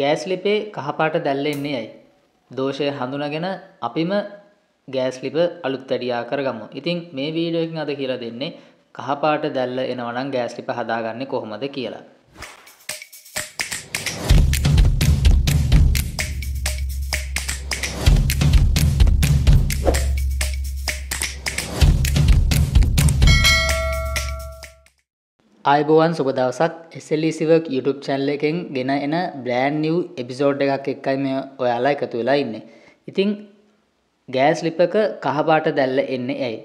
Gas ලිපේ කහපාට දැල්ලෙන්නේ ඇයි. දෝෂය හඳුනගෙන අපිම gas ලිප අලුත් වැඩියා කරගමු. ඉතින් මේ වීඩියෝකින් අද කියලා දෙන්නේ කහපාට දැල්ල එනවනම් ගෑස් ලිප හදාගන්නේ කොහොමද කියලා. අයිබෝවන් සුබ දවසක් එසල්ලිසිවර්ක් e YouTube චැනල එකෙන් ගෙන එන බ්ලෑන් නිව් එපිසෝඩ් එකක් එක්කයි මේ ඔයාලා එකතු වෙලා ඉන්න. ඉතිං ගෑස් ලිපක කහපාට දැල්ල එන්නේ ඇයි.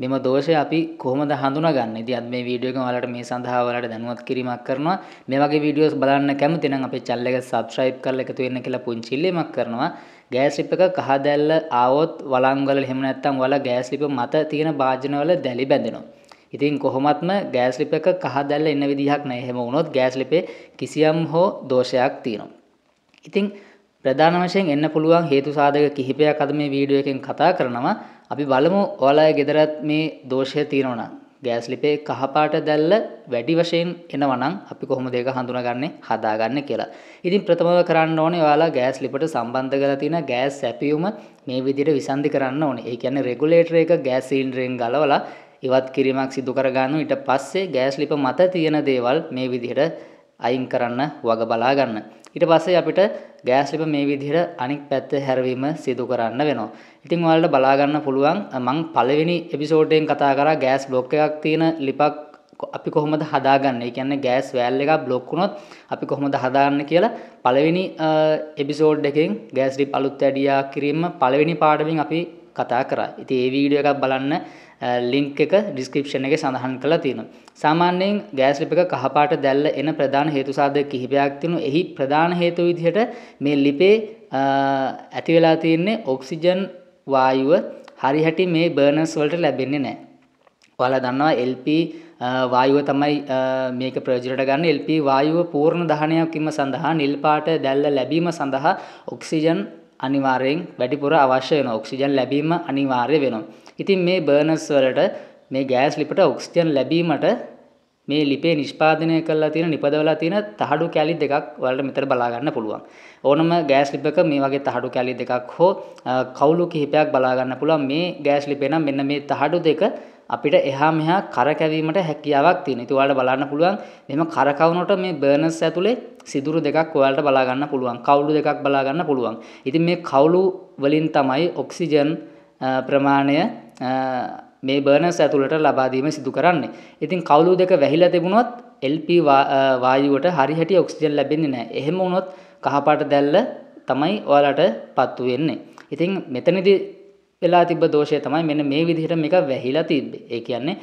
මෙම දෝෂය අපි කොහොමද හඳුන ගන්න ඉති අත් මේ වීඩියෝක වලට මේ සඳහාවලට දැනුවත් කිරීමක් කරනවා මේවගේ වීඩියෝස් බලන්න කැමති නම් අපේ චැල්ල එක සබස්්‍රයිප් කරල එකතු වෙන්න කියලා පුංචිල්ලමක් කරනවා ගෑස්ලිප එක කහ දැල්ල ආවොත් වලංගල හෙම නැත්තම් වල ගෑස්ලිප මත තියෙන භාජනවල දැලි බැඳෙනවා. ඉතින් කොහොමත්ම ගෑස් ලිප එක කහදැල්ල එන්න විදිහක් නෑ එහෙම වුණොත් ගෑස් ලිපේ කිසියම් හෝ දෝෂයක් තියෙනවා. ඉතින් ප්‍රධාන වශයෙන් එන්න පුළුවන් හේතු සාධක කිහිපයක් අද මේ වීඩියෝ එකෙන් කතා කරනවා. අපි බලමු ඔයාලගේ ගෙදරත් මේ දෝෂය තියෙනවා නම්. ගෑස් ලිපේ කහපාට දැල්ල වැඩි වශයෙන් එනවා නම් අපි කොහොමද ඒක හඳුනාගන්නේ හදාගන්නේ කියලා. ඉතින් ප්‍රථමව කරන්න ඕනේ ඔයාලා ගෑස් ලිපට සම්බන්ධ කරලා තියෙන ගෑස් සැපියුම මේ විදිහට විසන්ධි කරන්න ඕනේ. ඒ කියන්නේ රෙගුලේටර් එක ගෑස් සීලින්ඩරෙන් ගලවලා ඉවත් කිරීමක් සිදු කරගන්න ඊට පස්සේ ගෑස් ලිප මත තියෙන දේවල් මේ විදිහට අයින් කරන්න වග බලා ගන්න. ඊට පස්සේ අපිට ගෑස් ලිප මේ විදිහට අනික් පැත්ත හැරවීම සිදු කරන්න වෙනවා. ඉතින් ඔයාලට බලා ගන්න පුළුවන් මං පළවෙනි එපිසෝඩ් එකෙන් කතා කරා ගෑස් බ්ලොක් එකක් තියෙන ලිපක් අපි කොහොමද හදාගන්න කියන්නේ ගෑස් වැෑල් එක බ්ලොක් වුණොත් අපි කොහොමද හදාන්න කියලා පළවෙනි එබිසෝඩ් එකෙන් ගෑස්ඩි අලුත් ඇඩියා කිරීම පළවෙනි පාඩමින් අපි කතා කර ඉති ඒ වීඩිය එකක් බලන්න ලිංක් එක ඩිස්ක්‍රිප්ෂන් එක සඳහන් කළ තියෙන. සාමාන්‍යයෙන් ගෑස් ලිප එක කහපාට දැල්ල එන ප්‍රධාන හේතුසාධක කිහිපයක් තිනු එහි ප්‍රධාන හේතු විදිහට මේ ලිපේ ඇති වෙලා තියෙන්නේ ඔක්සිජන් වායුව හරිහැටි මේ බර්නස් වලට ලැබෙන්නේ නැහැ. ඔයාලා දන්නවා LP වායුව තමයි මේක ප්‍රයෝජනට ගන්න LP වායුව පූර්ණ දහනයක්ම සඳහා නිල් පාට දැල්ල ලැබීම සඳහා ඔක්සිජන් අනිවාර්යෙන් වැඩිපුර අවශ්‍ය වෙනවා. ඔක්සිජන් ලැබීම අනිවාර්ය වෙනවා. ඉතින් මේ බර්නස් වලට මේ ගෑස් ලිපට ඔක්සිජන් ලැබීමට මේ ලිපේ නිෂ්පාදනය කරලා තියෙන නිපදවලා තියෙන තහඩු කැලි දෙකක් වලට මෙතන බලා ගන්න පුළුවන්. ඕනම ගෑස් ලිපක මේ වගේ තහඩු කැලි දෙකක් හෝ කවුළු කිහිපයක් බලා ගන්න පුළුවන්. මේ ගෑස් ලිපේ නම් මෙන්න මේ තහඩු දෙක අපිට එහා මෙහා කරකැවීමට හැකියාවක් තියෙනවා. ඉතින් ඔයාලට බලන්න පුළුවන් මෙහෙම කරකවනකොට මේ බර්නර්ස් ඇතුලේ සිදුරු දෙකක් ඔයාලට බලා ගන්න පුළුවන්. කවුළු දෙකක් බලා ගන්න පුළුවන්. ඉතින් මේ කවුළු වලින් තමයි ඔක්සිජන් ප්‍රමාණය මේ බර්නස් ඇතුළට ලබාදීම සිදු කරන්නේ. ඉතින් කවුලු දෙක වැහිලා තිබුණොත් LP වායුවට හරි හැටි ඔක්සිජන් ලැබෙන්නේ නැහැ. එහෙම වුණොත් කහපාට දැල්ල තමයි ඔයාලට පත්තු වෙන්නේ. ඉතින් මෙතනදී වෙලා තිබ දෝෂය තමයි මෙන්න මේ විදිහට මේක වැහිලා තිබ්බේ. ඒ කියන්නේ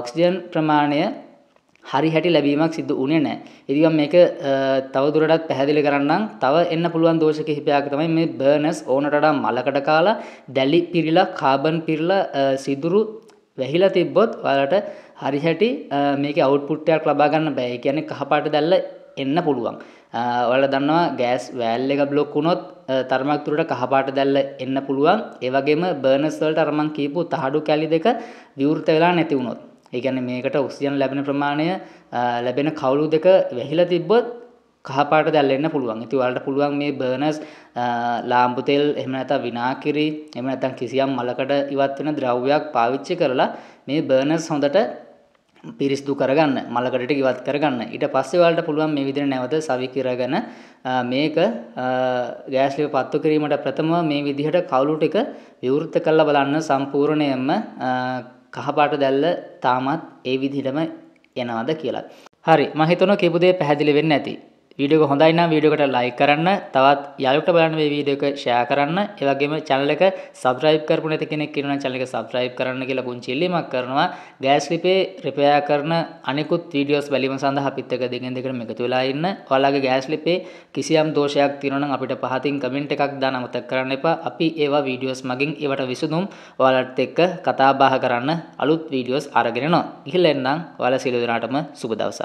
ඔක්සිජන් ප්‍රමාණය හරි හැටි ලැබීමක් සිද්ධ උනේ නෑ. ඉතින් මේක තවදුරටත් පැහැදිලි කරන්නම්. තව එන්න පුළුවන් දෝෂ කිහිපයක් තමයි මේ බර්නස් ඕනට වඩා මලකට කාලා දැලි පිරিলা කාබන් පිරিলা සිදුරු වැහිලා තිබ්බොත් ඔයාලට හරි හැටි මේකේ අවුට්පුට් එකක් ලබා ගන්න බෑ. ඒ කියන්නේ කහපාට දැල්ල එන්න පුළුවන්. ඔයාලා දන්නවා ගෑස් වෑල් එක බ්ලොක් වුණොත් තරමක් දුරට කහපාට දැල්ල එන්න පුළුවන්. ඒ වගේම බර්නස් වලට අර මං කියපු තහඩු කැලි දෙක විවෘත වෙලා නැති වුණොත්. ඒ කියන්නේ මේකට ඔක්සිජන් ලැබෙන ප්‍රමාණය ලැබෙන කවුළු දෙක වැහිලා තිබ්බොත් කහපාට දැල්ලෙන්න පුළුවන්. ඉතින් ඔයාලට පුළුවන් මේ බර්නර්ස් ලාම්පු තෙල් එහෙම නැත්නම් විනාකිරි එහෙම නැත්නම් කිසියම් මලකට ඉවත් වෙන ද්‍රව්‍යයක් පාවිච්චි කරලා මේ බර්නර්ස් හොඳට පිරිස්දු කරගන්න මලකටට ඉවත් කරගන්න ඊට පස්සේ ඔයාලට පුළුවන් මේ විදිහට නැවත සවි කරගෙන මේක ගෑස් ලිප පත්තු කිරීමට ප්‍රථමව මේ විදිහට කවුළු ටික විවෘත කරලා බලන්න සම්පූර්ණයෙන්ම කහපාට දැල්ල තාමත් ඒ විදිහටම යනවද කියලා. හරි මහිතන කිපුදේ පැහැදිලි වෙන්න ඇති. වීඩියෝක හොඳයි නම් වීඩියෝ එකට ලයික් කරන්න තවත් යාළුවෝට බලන්න මේ වීඩියෝ එක ෂෙයා කරන්න ඒ වගේම channel එක subscribe කරපු නැති කෙනෙක් ඉන්නවා නම් channel එක subscribe කරන්න කියලා පුංචි ඉල්ලීමක් කරනවා ගෑස් ලිපේ රිපෙයා කරන අනිකුත් වීඩියෝස් බැලීම සඳහා අපිත් එක්ක දෙකෙන් දෙකට එකතු වෙලා ඉන්න ඔයාලගේ ගෑස් ලිපේ කිසියම් දෝෂයක් තියෙනවා නම් අපිට පහතින් කමෙන්ට් එකක් දාන්න අමතක කරන්න එපා අපි ඒවා වීඩියෝස් මගින් ඒවට විසඳුම් ඔයාලට එක්ක කතා බහ කරන්න අලුත් වීඩියෝස් අරගෙනනවා ගිහිල්ලා එන්නම් ඔයාලා සියලු දෙනාටම සුබ දවසක්